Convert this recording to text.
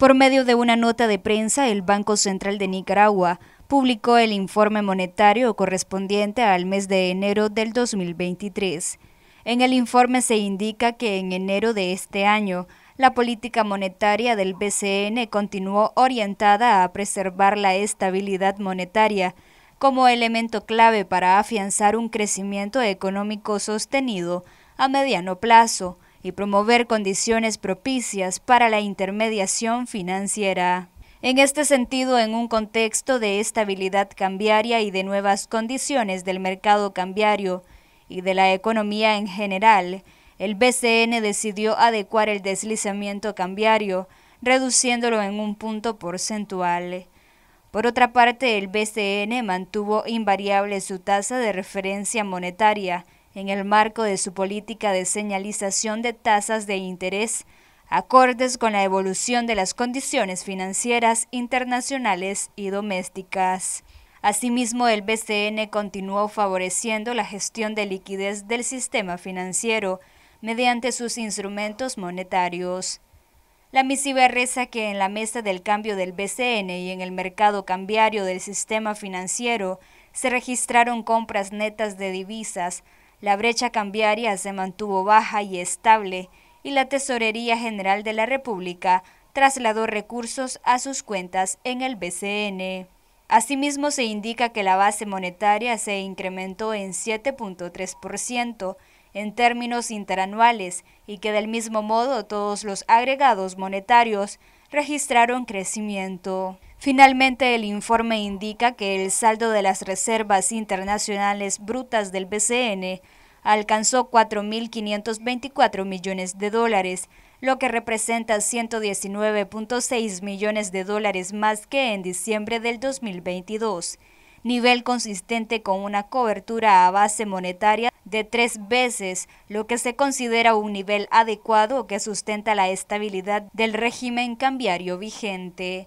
Por medio de una nota de prensa, el Banco Central de Nicaragua publicó el informe monetario correspondiente al mes de enero del 2023. En el informe se indica que en enero de este año, la política monetaria del BCN continuó orientada a preservar la estabilidad monetaria como elemento clave para afianzar un crecimiento económico sostenido a mediano plazo y promover condiciones propicias para la intermediación financiera. En este sentido, en un contexto de estabilidad cambiaria y de nuevas condiciones del mercado cambiario y de la economía en general, el BCN decidió adecuar el deslizamiento cambiario, reduciéndolo en un punto porcentual. Por otra parte, el BCN mantuvo invariable su tasa de referencia monetaria, en el marco de su política de señalización de tasas de interés acordes con la evolución de las condiciones financieras internacionales y domésticas. Asimismo, el BCN continuó favoreciendo la gestión de liquidez del sistema financiero mediante sus instrumentos monetarios. La misiva reza que en la mesa del cambio del BCN y en el mercado cambiario del sistema financiero se registraron compras netas de divisas la brecha cambiaria se mantuvo baja y estable y la Tesorería General de la República trasladó recursos a sus cuentas en el BCN. Asimismo, se indica que la base monetaria se incrementó en 7.3% en términos interanuales y que del mismo modo todos los agregados monetarios registraron crecimiento. Finalmente, el informe indica que el saldo de las reservas internacionales brutas del BCN alcanzó 4.524 millones de dólares, lo que representa 119.6 millones de dólares más que en diciembre del 2022, nivel consistente con una cobertura a base monetaria de tres veces, lo que se considera un nivel adecuado que sustenta la estabilidad del régimen cambiario vigente.